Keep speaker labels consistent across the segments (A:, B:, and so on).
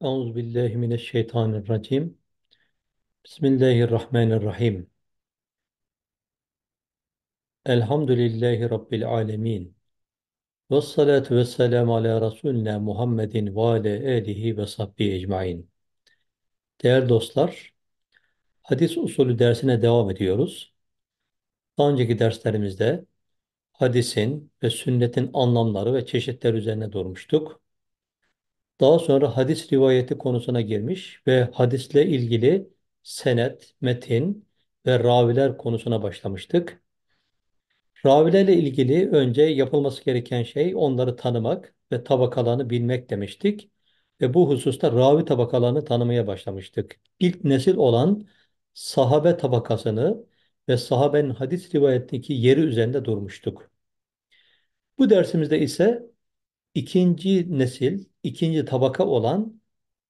A: Euzu billahi mineşşeytanirracim. Bismillahirrahmanirrahim. Elhamdülillahi rabbil alamin. Ves salatu vesselam ala resulina Muhammedin ve ala alihi ve sahbihi ecmaîn. Değerli dostlar, hadis usulü dersine devam ediyoruz. Daha önceki derslerimizde hadisin ve sünnetin anlamları ve çeşitleri üzerine durmuştuk. Daha sonra hadis rivayeti konusuna girmiş ve hadisle ilgili senet, metin ve raviler konusuna başlamıştık. Ravilerle ilgili önce yapılması gereken şey onları tanımak ve tabakalarını bilmek demiştik ve bu hususta ravi tabakalarını tanımaya başlamıştık. İlk nesil olan sahabe tabakasını ve sahabenin hadis rivayetindeki yeri üzerinde durmuştuk. Bu dersimizde ise ikinci nesil ikinci tabaka olan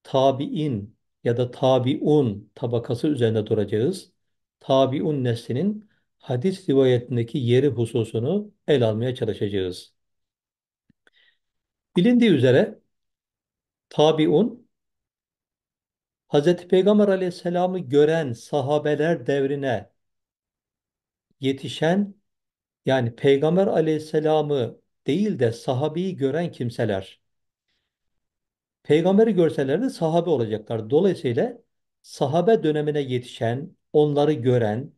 A: tabi'in ya da tabi'un tabakası üzerinde duracağız. Tabi'un neslinin hadis rivayetindeki yeri hususunu el almaya çalışacağız. Bilindiği üzere tabi'un Hz. Peygamber aleyhisselamı gören sahabeler devrine yetişen yani Peygamber aleyhisselamı değil de sahabeyi gören kimseler peygamberi görselerdi sahabe olacaklar. Dolayısıyla sahabe dönemine yetişen, onları gören,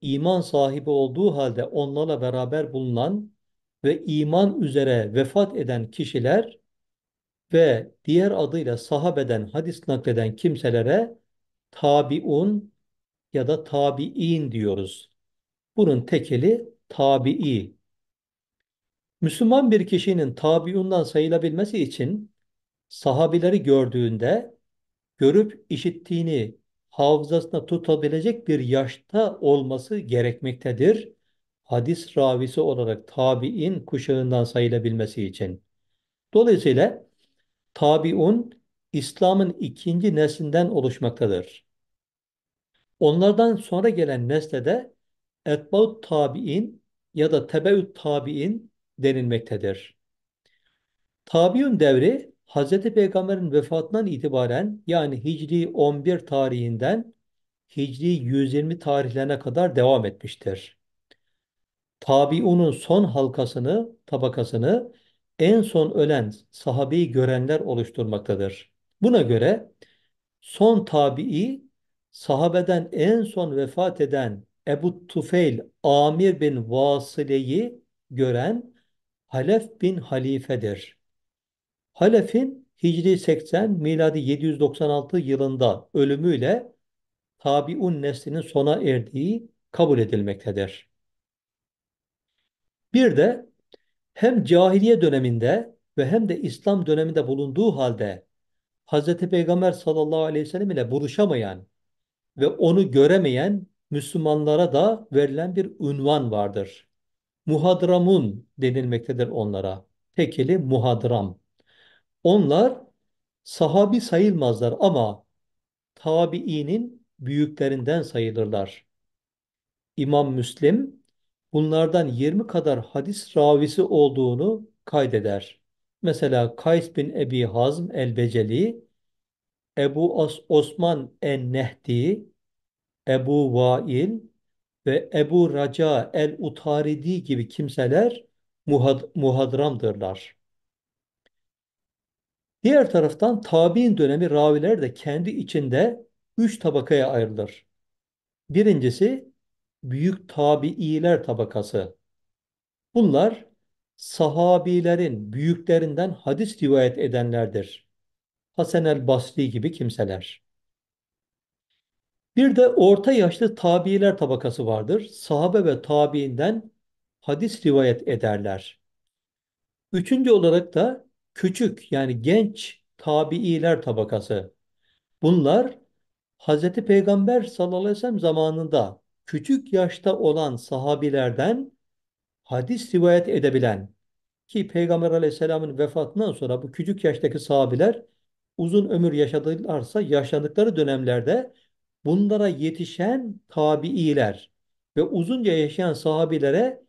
A: iman sahibi olduğu halde onlarla beraber bulunan ve iman üzere vefat eden kişiler ve diğer adıyla sahabeden hadis nakleden kimselere tabiun ya da tabi'in diyoruz. Bunun tekeli tabi'i. Müslüman bir kişinin tabiundan sayılabilmesi için sahabileri gördüğünde görüp işittiğini hafızasına tutabilecek bir yaşta olması gerekmektedir. Hadis ravisi olarak tabi'in kuşağından sayılabilmesi için. Dolayısıyla tabi'un İslam'ın ikinci neslinden oluşmaktadır. Onlardan sonra gelen nesle de etbaut tabi'in ya da tebeut tabi'in denilmektedir. Tabiun devri Hazreti Peygamber'in vefatından itibaren yani Hicri 11 tarihinden Hicri 120 tarihlerine kadar devam etmiştir. Tabiunun son halkasını, tabakasını en son ölen sahabeyi görenler oluşturmaktadır. Buna göre son tabii sahabeden en son vefat eden Ebu Tufeil Amir bin Vasile'yi gören Halef bin Halife'dir. Halef'in Hicri 80 miladi 796 yılında ölümüyle Tabiun neslinin sona erdiği kabul edilmektedir. Bir de hem cahiliye döneminde ve hem de İslam döneminde bulunduğu halde Hz. Peygamber sallallahu aleyhi ve sellem ile buluşamayan ve onu göremeyen Müslümanlara da verilen bir ünvan vardır. Muhadramun denilmektedir onlara. Tekeli muhadram. Onlar sahabi sayılmazlar ama tabiinin büyüklerinden sayılırlar. İmam Müslim bunlardan 20 kadar hadis ravisi olduğunu kaydeder. Mesela Kays bin Ebi Hazm el-Beceli, Ebu As Osman en-Nehdi, Ebu Vail ve Ebu Raca el-Utaridi gibi kimseler muhad muhadramdırlar. Diğer taraftan tabi'in dönemi raviler de kendi içinde üç tabakaya ayrılır. Birincisi büyük tabi'iler tabakası. Bunlar sahabilerin büyüklerinden hadis rivayet edenlerdir. Hasan el Basri gibi kimseler. Bir de orta yaşlı tabiiler tabakası vardır. Sahabe ve tabiinden hadis rivayet ederler. Üçüncü olarak da küçük yani genç tabiiler tabakası. Bunlar Hazreti Peygamber sallallahu aleyhi ve sellem zamanında küçük yaşta olan sahabilerden hadis rivayet edebilen ki Peygamber aleyhisselamın vefatından sonra bu küçük yaştaki sahabiler uzun ömür yaşadılarsa yaşadıkları dönemlerde bunlara yetişen tabiiler ve uzunca yaşayan sahabilere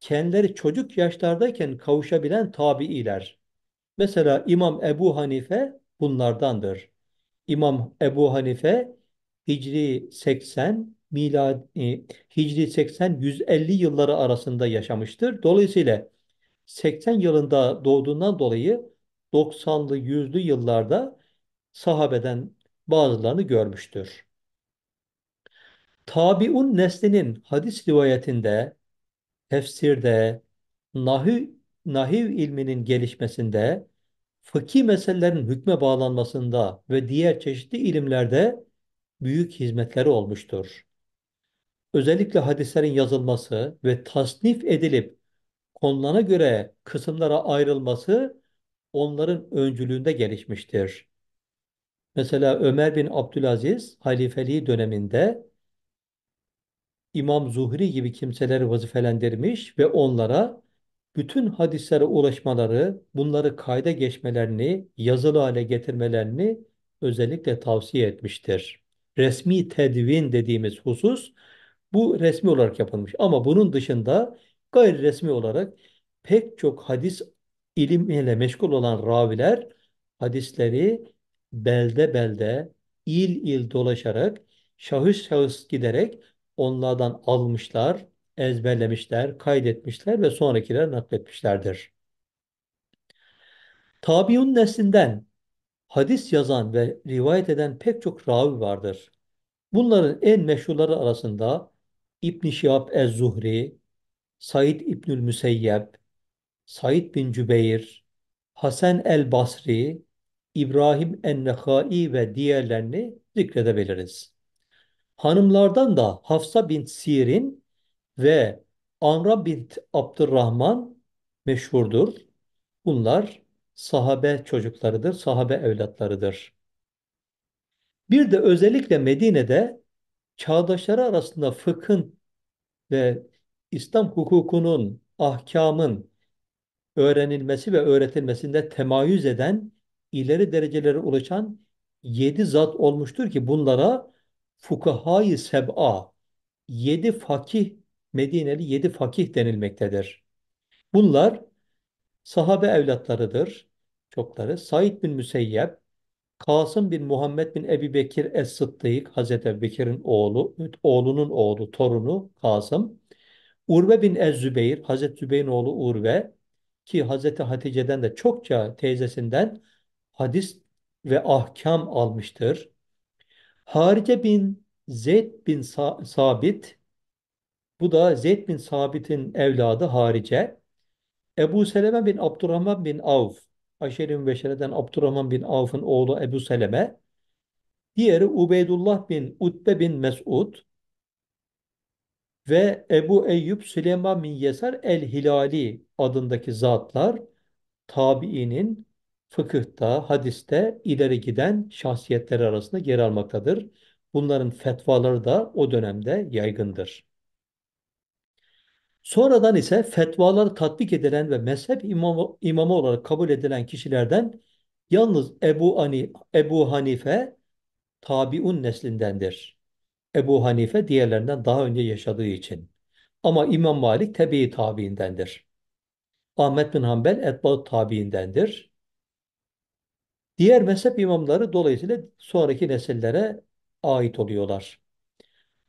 A: kendileri çocuk yaşlardayken kavuşabilen tabiiler. Mesela İmam Ebu Hanife bunlardandır. İmam Ebu Hanife Hicri 80 milad e, Hicri 80 150 yılları arasında yaşamıştır. Dolayısıyla 80 yılında doğduğundan dolayı 90'lı 100'lü yıllarda sahabeden bazılarını görmüştür. Tabiun neslinin hadis rivayetinde, tefsirde, nahi nahiv ilminin gelişmesinde, fıkhi meselelerin hükme bağlanmasında ve diğer çeşitli ilimlerde büyük hizmetleri olmuştur. Özellikle hadislerin yazılması ve tasnif edilip konularına göre kısımlara ayrılması onların öncülüğünde gelişmiştir. Mesela Ömer bin Abdülaziz halifeliği döneminde İmam Zuhri gibi kimseleri vazifelendirmiş ve onlara bütün hadislere ulaşmaları, bunları kayda geçmelerini, yazılı hale getirmelerini özellikle tavsiye etmiştir. Resmi tedvin dediğimiz husus bu resmi olarak yapılmış ama bunun dışında gayri resmi olarak pek çok hadis ilimle meşgul olan raviler hadisleri belde belde, il il dolaşarak, şahıs şahıs giderek onlardan almışlar, ezberlemişler, kaydetmişler ve sonrakilere nakletmişlerdir. Tabiun neslinden hadis yazan ve rivayet eden pek çok ravi vardır. Bunların en meşhurları arasında İbn Şihab ez-Zuhri, Said İbnül Müseyyeb, Said bin Cübeyr, Hasan el-Basri, İbrahim en-Nehai ve diğerlerini zikredebiliriz. Hanımlardan da Hafsa bin Sirin ve Amra bint Abdurrahman meşhurdur. Bunlar sahabe çocuklarıdır, sahabe evlatlarıdır. Bir de özellikle Medine'de çağdaşları arasında fıkhın ve İslam hukukunun, ahkamın öğrenilmesi ve öğretilmesinde temayüz eden, ileri derecelere ulaşan yedi zat olmuştur ki bunlara fukahayı seb'a, yedi fakih Medineli yedi fakih denilmektedir. Bunlar sahabe evlatlarıdır çokları. Said bin Müseyyep, Kasım bin Muhammed bin Ebi Bekir Es-Sıddık, Hazreti Ebu Bekir'in oğlu, oğlunun oğlu, torunu Kasım. Urve bin Ez-Zübeyir, Hazreti Zübeyir'in oğlu Urve ki Hazreti Hatice'den de çokça teyzesinden hadis ve ahkam almıştır. Harice bin Zeyd bin Sa Sabit bu da Zeyd bin Sabit'in evladı Harice. Ebu Seleme bin Abdurrahman bin Avf. Aşeri Mübeşere'den Abdurrahman bin Avf'ın oğlu Ebu Seleme. Diğeri Ubeydullah bin Utbe bin Mes'ud ve Ebu Eyyub Süleyman bin Yesar el-Hilali adındaki zatlar tabiinin fıkıhta, hadiste ileri giden şahsiyetler arasında yer almaktadır. Bunların fetvaları da o dönemde yaygındır. Sonradan ise fetvaları tatbik edilen ve mezhep imamı, imamı olarak kabul edilen kişilerden yalnız Ebu, Ani, Ebu Hanife tabiun neslindendir. Ebu Hanife diğerlerinden daha önce yaşadığı için. Ama İmam Malik tebii tabiindendir. Ahmet bin Hanbel etbaut tabiindendir. Diğer mezhep imamları dolayısıyla sonraki nesillere ait oluyorlar.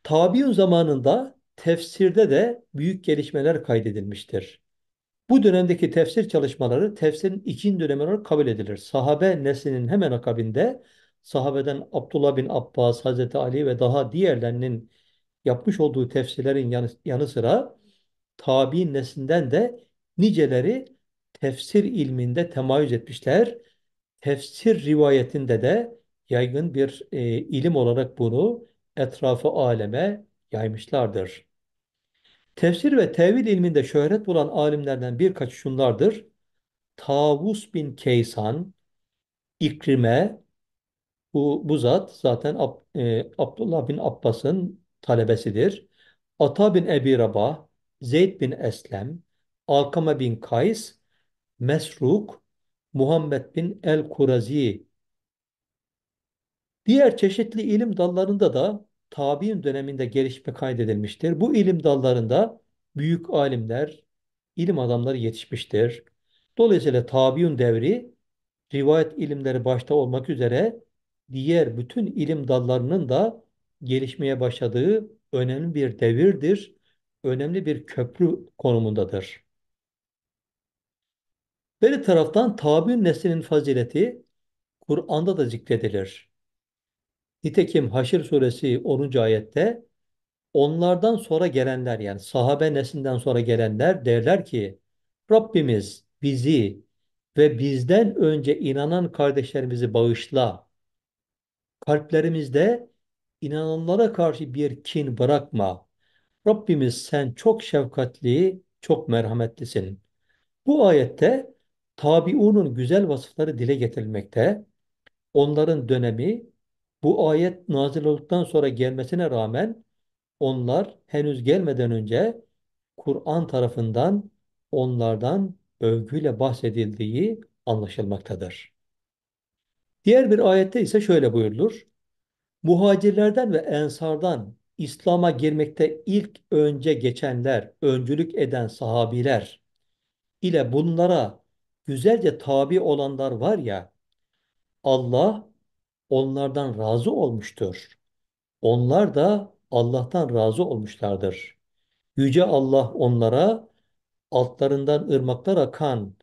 A: Tabiun zamanında tefsirde de büyük gelişmeler kaydedilmiştir. Bu dönemdeki tefsir çalışmaları tefsirin ikinci dönemi olarak kabul edilir. Sahabe neslinin hemen akabinde sahabeden Abdullah bin Abbas, Hazreti Ali ve daha diğerlerinin yapmış olduğu tefsirlerin yanı, sıra tabi neslinden de niceleri tefsir ilminde temayüz etmişler. Tefsir rivayetinde de yaygın bir e, ilim olarak bunu etrafı aleme yaymışlardır. Tefsir ve tevil ilminde şöhret bulan alimlerden birkaç şunlardır. Tavus bin Keysan, İkrime, bu, bu zat zaten Ab, e, Abdullah bin Abbas'ın talebesidir. Ata bin Ebi Rabah, Zeyd bin Eslem, Alkama bin Kays, Mesruk, Muhammed bin El-Kurazi. Diğer çeşitli ilim dallarında da tabi'in döneminde gelişme kaydedilmiştir. Bu ilim dallarında büyük alimler, ilim adamları yetişmiştir. Dolayısıyla tabi'in devri rivayet ilimleri başta olmak üzere diğer bütün ilim dallarının da gelişmeye başladığı önemli bir devirdir. Önemli bir köprü konumundadır. Bir taraftan tabi'in neslinin fazileti Kur'an'da da zikredilir. Nitekim Haşr suresi 10. ayette onlardan sonra gelenler yani sahabe neslinden sonra gelenler derler ki Rabbimiz bizi ve bizden önce inanan kardeşlerimizi bağışla. Kalplerimizde inananlara karşı bir kin bırakma. Rabbimiz sen çok şefkatli, çok merhametlisin. Bu ayette tabiunun güzel vasıfları dile getirilmekte. Onların dönemi bu ayet nazil olduktan sonra gelmesine rağmen onlar henüz gelmeden önce Kur'an tarafından onlardan övgüyle bahsedildiği anlaşılmaktadır. Diğer bir ayette ise şöyle buyurulur. Muhacirlerden ve ensardan İslam'a girmekte ilk önce geçenler, öncülük eden sahabiler ile bunlara güzelce tabi olanlar var ya, Allah onlardan razı olmuştur. Onlar da Allah'tan razı olmuşlardır. Yüce Allah onlara altlarından ırmaklar akan,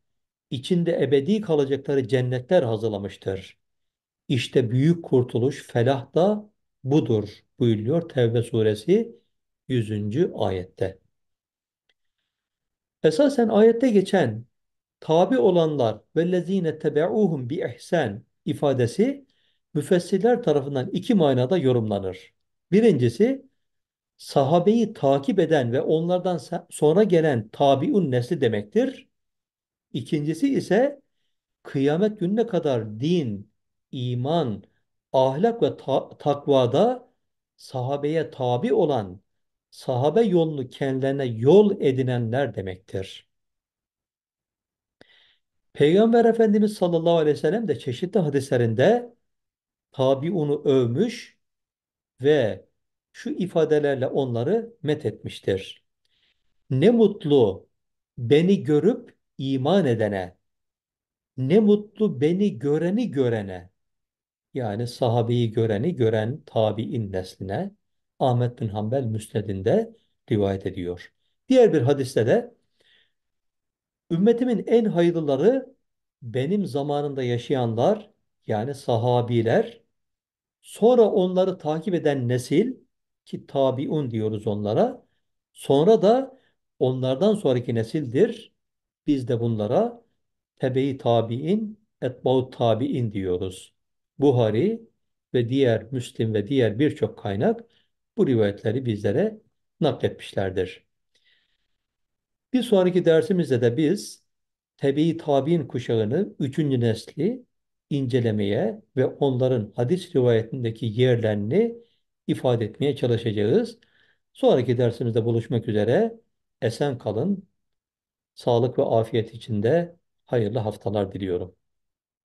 A: içinde ebedi kalacakları cennetler hazırlamıştır. İşte büyük kurtuluş, felah da budur buyuruyor Tevbe suresi 100. ayette. Esasen ayette geçen tabi olanlar ve lezine tebeuhum bi ihsan ifadesi müfessirler tarafından iki manada yorumlanır. Birincisi sahabeyi takip eden ve onlardan sonra gelen tabiun nesli demektir. İkincisi ise kıyamet gününe kadar din, iman, ahlak ve ta takvada sahabeye tabi olan, sahabe yolunu kendilerine yol edinenler demektir. Peygamber Efendimiz sallallahu aleyhi ve sellem de çeşitli hadislerinde Tabi onu övmüş ve şu ifadelerle onları met etmiştir. Ne mutlu beni görüp iman edene, ne mutlu beni göreni görene, yani sahabeyi göreni gören tabi'in nesline Ahmet bin Hanbel Müsned'inde rivayet ediyor. Diğer bir hadiste de ümmetimin en hayırlıları benim zamanımda yaşayanlar yani sahabiler Sonra onları takip eden nesil ki tabiun diyoruz onlara. Sonra da onlardan sonraki nesildir. Biz de bunlara tebe-i tabi'in, etba'u tabi'in diyoruz. Buhari ve diğer Müslim ve diğer birçok kaynak bu rivayetleri bizlere nakletmişlerdir. Bir sonraki dersimizde de biz tebe-i tabi'in kuşağını, üçüncü nesli incelemeye ve onların hadis rivayetindeki yerlerini ifade etmeye çalışacağız. Sonraki dersimizde buluşmak üzere. Esen kalın, sağlık ve afiyet içinde hayırlı haftalar diliyorum.